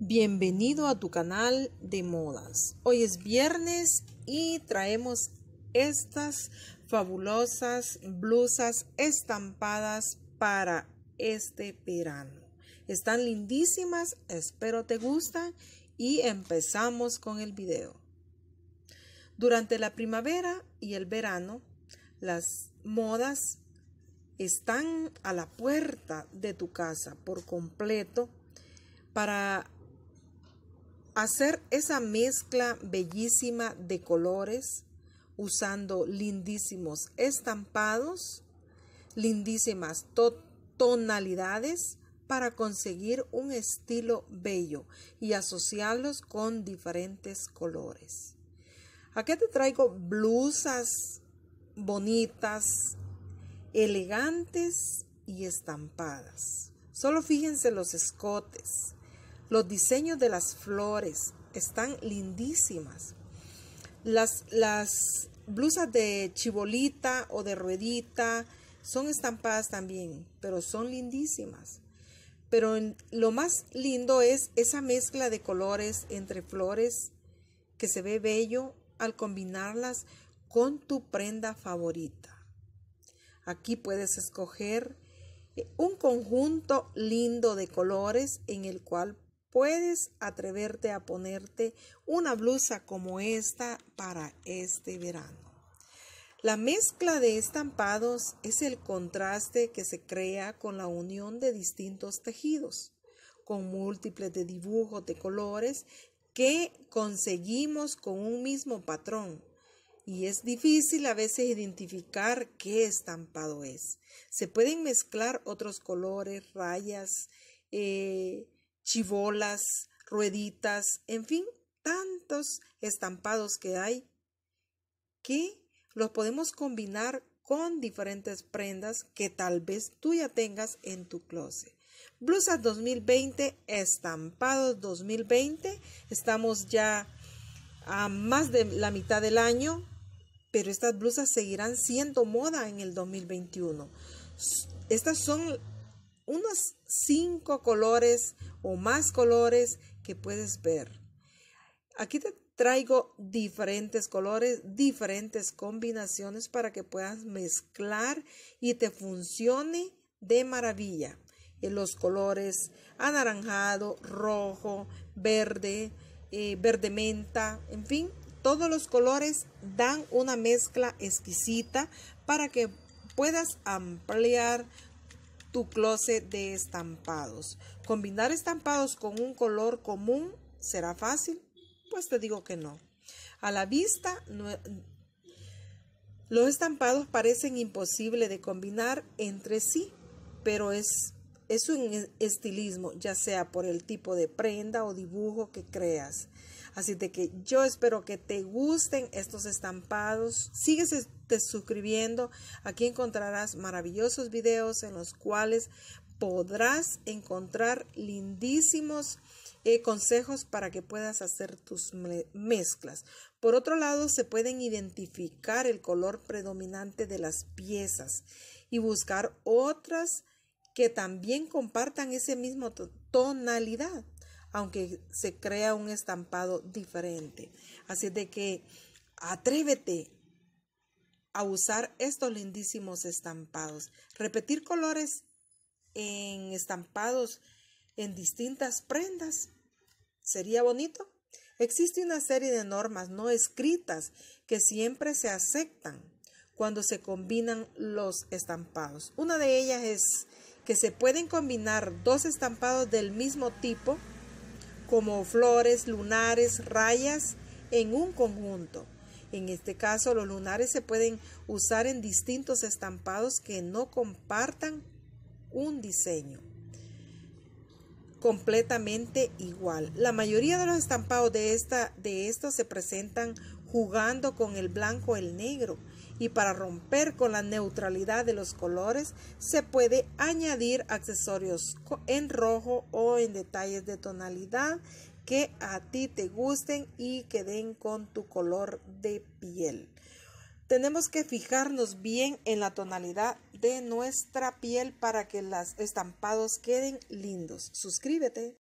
Bienvenido a tu canal de modas. Hoy es viernes y traemos estas fabulosas blusas estampadas para este verano. Están lindísimas, espero te gustan y empezamos con el video. Durante la primavera y el verano, las modas están a la puerta de tu casa por completo para hacer esa mezcla bellísima de colores usando lindísimos estampados, lindísimas tonalidades para conseguir un estilo bello y asociarlos con diferentes colores. Aquí te traigo blusas bonitas, elegantes y estampadas. Solo fíjense los escotes los diseños de las flores están lindísimas. Las, las blusas de chibolita o de ruedita son estampadas también, pero son lindísimas. Pero lo más lindo es esa mezcla de colores entre flores que se ve bello al combinarlas con tu prenda favorita. Aquí puedes escoger un conjunto lindo de colores en el cual puedes atreverte a ponerte una blusa como esta para este verano. La mezcla de estampados es el contraste que se crea con la unión de distintos tejidos, con múltiples de dibujos de colores que conseguimos con un mismo patrón. Y es difícil a veces identificar qué estampado es. Se pueden mezclar otros colores, rayas, eh, chivolas, rueditas, en fin, tantos estampados que hay que los podemos combinar con diferentes prendas que tal vez tú ya tengas en tu closet. Blusas 2020, estampados 2020. Estamos ya a más de la mitad del año, pero estas blusas seguirán siendo moda en el 2021. Estas son unos cinco colores o más colores que puedes ver. Aquí te traigo diferentes colores, diferentes combinaciones para que puedas mezclar y te funcione de maravilla. En eh, los colores anaranjado, rojo, verde, eh, verde menta, en fin, todos los colores dan una mezcla exquisita para que puedas ampliar tu closet de estampados. Combinar estampados con un color común será fácil, pues te digo que no. A la vista, los estampados parecen imposibles de combinar entre sí, pero es es un estilismo, ya sea por el tipo de prenda o dibujo que creas. Así de que yo espero que te gusten estos estampados. Sigues te suscribiendo. Aquí encontrarás maravillosos videos en los cuales podrás encontrar lindísimos eh, consejos para que puedas hacer tus mezclas. Por otro lado, se pueden identificar el color predominante de las piezas y buscar otras que también compartan ese mismo tonalidad, aunque se crea un estampado diferente. Así de que atrévete a usar estos lindísimos estampados. Repetir colores en estampados en distintas prendas sería bonito. Existe una serie de normas no escritas que siempre se aceptan cuando se combinan los estampados. Una de ellas es que se pueden combinar dos estampados del mismo tipo, como flores, lunares, rayas, en un conjunto. En este caso, los lunares se pueden usar en distintos estampados que no compartan un diseño completamente igual. La mayoría de los estampados de, esta, de estos se presentan jugando con el blanco el negro y para romper con la neutralidad de los colores se puede añadir accesorios en rojo o en detalles de tonalidad que a ti te gusten y que den con tu color de piel. Tenemos que fijarnos bien en la tonalidad de nuestra piel para que los estampados queden lindos. Suscríbete.